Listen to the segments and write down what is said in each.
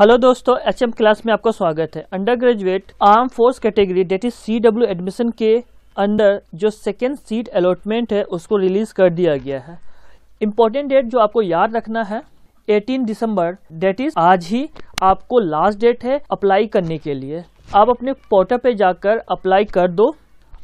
hello दोस्तों H M class में आपका स्वागत है undergraduate arm force category date is C W admission के अंडर जो सेकेंड सीट अलॉटमेंट है उसको रिलीज कर दिया गया है इम्पोर्टेंट डेट जो आपको याद रखना है 18 दिसंबर डेट इज आज ही आपको लास्ट डेट है अप्लाई करने के लिए आप अपने पोर्टल पे जाकर अप्लाई कर दो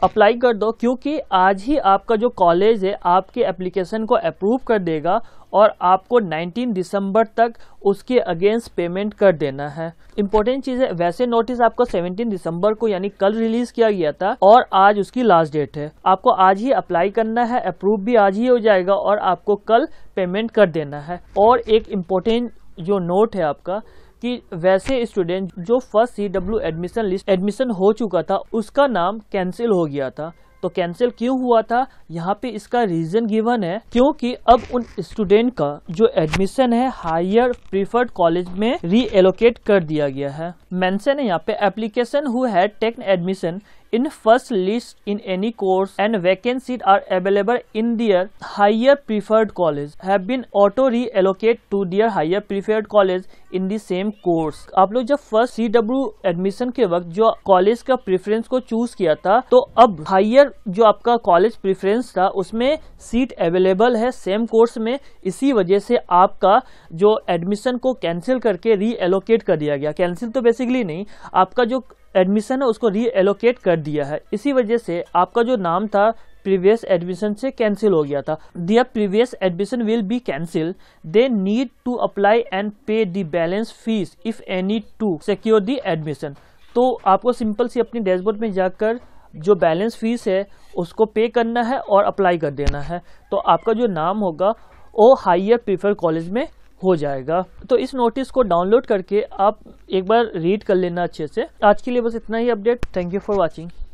अप्लाई कर दो क्योंकि आज ही आपका जो कॉलेज है आपके एप्लीकेशन को अप्रूव कर देगा और आपको 19 दिसंबर तक उसके अगेंस्ट पेमेंट कर देना है इंपॉर्टेंट चीज़ है वैसे नोटिस आपको 17 दिसंबर को यानी कल रिलीज किया गया था और आज उसकी लास्ट डेट है आपको आज ही अप्लाई करना है अप्रूव भी आज ही हो जाएगा और आपको कल पेमेंट कर देना है और एक इम्पोर्टेंट जो नोट है आपका कि वैसे स्टूडेंट जो first C W admission list admission हो चुका था उसका नाम कैंसिल हो गया था तो कैंसिल क्यों हुआ था यहाँ पे इसका रीजन गिवन है क्योंकि अब उन स्टूडेंट का जो एडमिशन है हायर प्रीफर्ड कॉलेज में एलोकेट कर दिया गया है मेंशन है यहाँ पे application who had taken admission in first list in any course and vacancies are available in their higher preferred college have been auto reallocated to their higher preferred college in the same course आप लोग जब first C W admission के वक्त जो college का preference को choose किया था तो अब हायर जो आपका कॉलेज प्रेफरेंस था उसमें सीट अवेलेबल है सेम कोर्स में इसी वजह से आपका जो एडमिशन को कैंसिल करके रीएलोकेट कर दिया गया कैंसिल तो बेसिकली नहीं आपका जो एडमिशन है उसको रीएलोकेट कर दिया है इसी वजह से आपका जो नाम था प्रीवियस एडमिशन से कैंसिल हो गया था दिया previous admission will be cancel they need to apply and pay the balance fees if any to secure the admission तो आपको सिंपल सी अपनी डैशबोर्ड में जाकर जो बैलेंस फीस है उसको पे करना है और अप्लाई कर देना है तो आपका जो नाम होगा वो हाइयर प्रीफर कॉलेज में हो जाएगा तो इस नोटिस को डाउनलोड करके आप एक बार रीड कर लेना अच्छे से आज के लिए बस इतना ही update thank you for watching